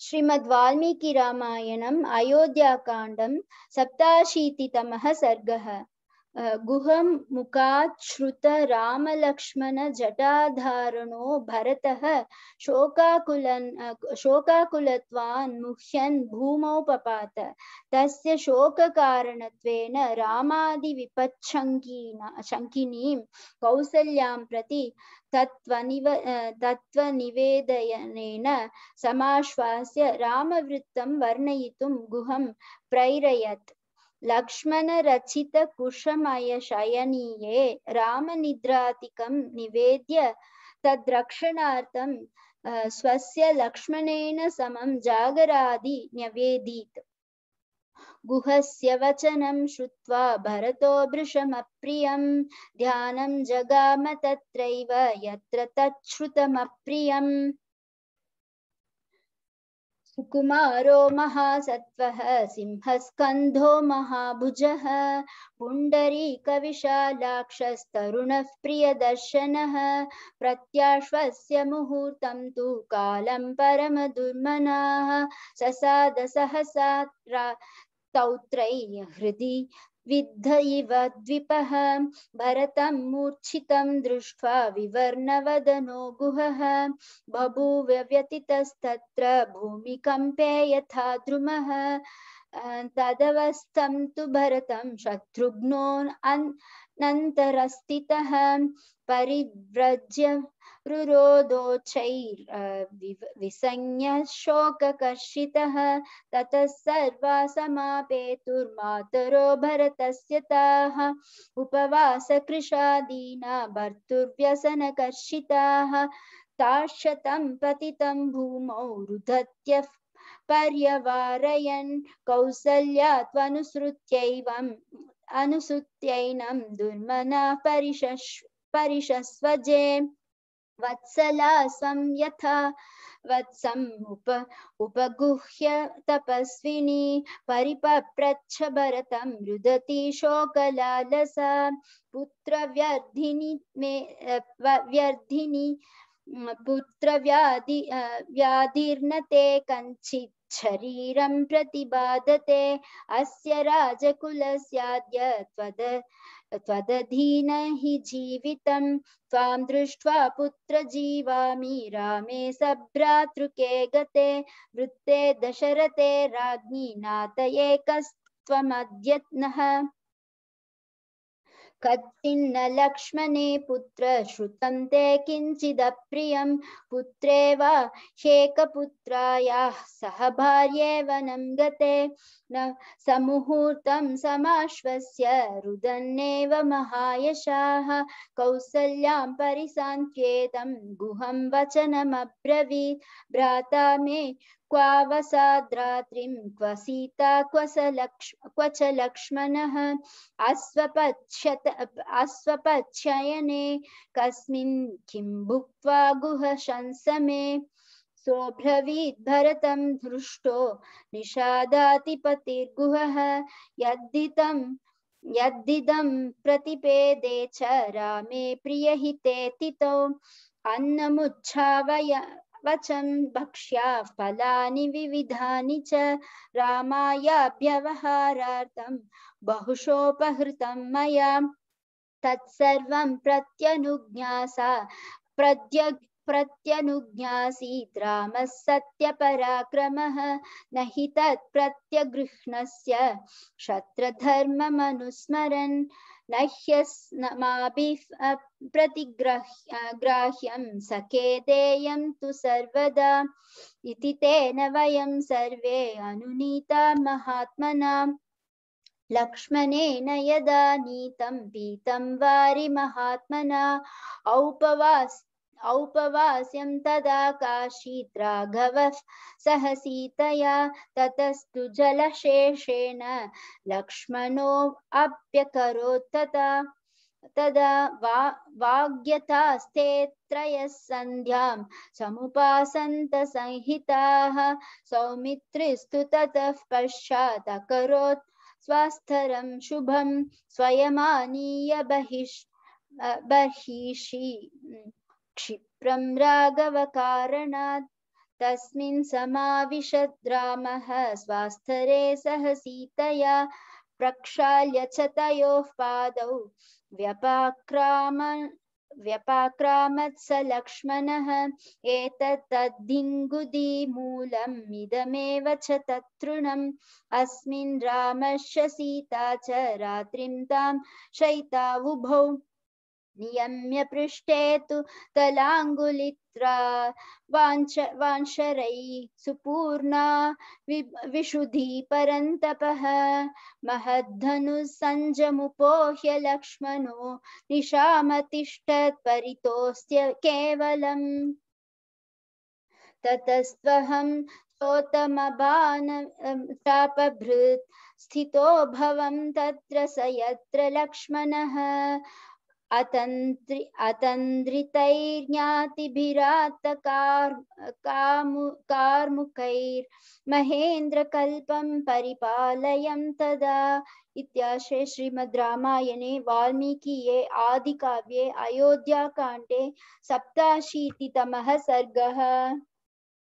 श्रीमद् वाल्मीकि रामायणम् अयोध्याकाण्डं सप्ताशीतितमः सर्गः गुहम मुखात् श्रुत राम लक्ष्मण जटाधारणो भरत शोकाकुल शोकाकुलत्वान् मुह्यन् भूमौ पपात तस्य शोककारणत्वेन रामादिविपच्छङ्कीना शङ्किनीं कौसल्यां प्रति तत्त्वनिव तत्त्वनिवेदयनेन समाश्वास्य रामवृत्तं वर्णयितुं गुहं प्रैरयत् लक्ष्मणरचितकुशमयशयनीये रामनिद्रादिकं निवेद्य तद्रक्षणार्थं स्वस्य लक्ष्मणेन समं जागरादि न्यवेदीत् गुहस्य वचनं श्रुत्वा भरतो भृशमप्रियं ध्यानं जगाम तत्रैव यत्र तच्छ्रुतमप्रियम् कुमारो महाभुज सिंहस्कन्धो महाभुजः पुण्डरीकविशालाक्षस्तरुणः प्रियदर्शनः प्रत्याश्वस्य मुहूर्तं तु कालं परमदुर्मनाः ससादसहसा तौत्रैः हृदि विद्ध इव द्विपः भरतं मूर्च्छितं दृष्ट्वा विवर्णवदनो गुहः बभूव व्यतितस्तत्र भूमिकम्पे यथा द्रुमः तदवस्थं तु भरतं शत्रुघ्नो अनन्तरस्थितः परिव्रज्य रुरोदोचैर्विसंज्ञ शोककर्षितः ततः सर्वा समापेतुर्मातरो भरतस्य ताः उपवासकृशादीना भर्तुर्व्यसनकर्षिताः ताशतं पतितं भूमौ रुदत्यः पर्यवारयन् कौसल्या त्वनुसृत्यैवम् अनुसृत्यैनं दुर्मना परिशस् परिशस्वजे वत्सला सं यथा वत्समुप उपगुह्य तपस्विनी परिपप्रच्छ भरतं रुदति शोकलालसा पुत्रव्यर्धिनि मे व्यर्धिनि पुत्र व्याधि व्याधिर्न ते कंचि शरीर प्रतिबाधते अस्य राजकुलस्याद्य त्वद त्वदधीन हि जीवितं दृष्ट्वा पुत्र जीवामी रामे सभ्रातृके गते वृत्ते दशरथे राज्ञी नातये कस्त्वमद्यत्नः कच्चिन्न लक्ष्मणे पुत्र श्रुतं ते किञ्चिदप्रियं पुत्रेव शेकपुत्रायाः सह भार्ये वनं गते न समुहूर्तं समाश्वस्य रुदन्नेव महायशाः कौसल्यां परिसान्त्येतं गुहं वचनमब्रवीत् भ्राता मे क्वावसाद्रात्रिं क्व सीता क्व स लक्ष् क्व च लक्ष्मणः अस्वपच्छत अस्वपच्छयने कस्मिन् किं भुक्त्वा गुहशंसमे सोऽब्रवीत् भरतं धृष्टो निषादातिपतिर्गुहः यद्धितं यद्दिदं प्रतिपेदे च रामे प्रियहिते तितौ अन्नमुच्छावय वचं भक्ष्या फलानि विविधानि च रामायाभ्यवहारार्थं बहुशोपहृतं मया तत्सर्वं प्रत्यनुज्ञासा प्रत्यग् प्रत्यनुज्ञासीत् रामः सत्यपराक्रमः न हि तत्प्रत्यगृह्णस्य क्षत्रधर्ममनुस्मरन् न ह्यस्माभिः प्रतिग्राह्यं सखे देयं तु सर्वदा इति तेन वयं सर्वे अनुनीता महात्मना लक्ष्मणेन यदा नीतं पीतं वारि महात्मना औपवास् औपवास्यं तदा राघव सह सीतया ततस्तु जलशेषेण तथा तदा वा वाग्यतास्ते त्रयः सन्ध्यां समुपासन्तसंहिताः सौमित्रिस्तु ततः पश्चात् अकरोत् स्वास्थरं शुभं स्वयमानीय बहिष् क्षिप्रम राघव कारण समाविशद्रामः स्वास्थरे सह सीतया प्रक्षा च तय पाद व्यपक्राम व्यपाक्रामत्स लक्ष्मणः एतत्तद्दिङ्गुदीमूलम् इदमेव च तत्तृणम् अस्मिन् रामश्च सीता च रात्रिं तां नियम्य पृष्ठे तु तलाङ्गुलित्रा वाञ्छ वाञ्छरैः सुपूर्णा वि विशुधि परन्तपः महद्धनुसञ्जमुपोह्य लक्ष्मणो निशामतिष्ठत्परितोऽस्य ततस्वहम ततस्त्वहं स्तोतमबान अं, चापभृत् स्थितो भवं तत्र स यत्र लक्ष्मणः अतन्त्रि अतन्द्रितैर्ज्ञातिभिरात्तकार् कामु कार्मुकैर्महेन्द्रकल्पं परिपालयं तदा श्रीमद् श्रीमद्रामायणे वाल्मीकिये आदिकाव्ये अयोध्याकाण्डे सप्ताशीतितमः सर्गः